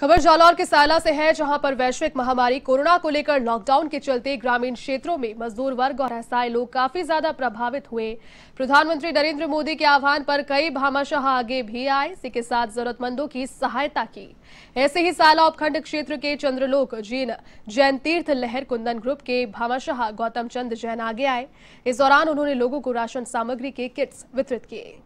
खबर जालौर के सायला से है जहां पर वैश्विक महामारी कोरोना को लेकर लॉकडाउन के चलते ग्रामीण क्षेत्रों में मजदूर वर्ग और असहाय लोग काफी ज्यादा प्रभावित हुए प्रधानमंत्री नरेंद्र मोदी के आह्वान पर कई भामाशाह आगे भी आए इसी के साथ जरूरतमंदों की सहायता की ऐसे ही सायला उपखंड क्षेत्र के चंद्रलोक जीन जैन तीर्थ लहर कुंदन ग्रुप के भामाशाह गौतम चंद जैन आगे आए इस दौरान उन्होंने लोगों को राशन सामग्री के किट्स वितरित किए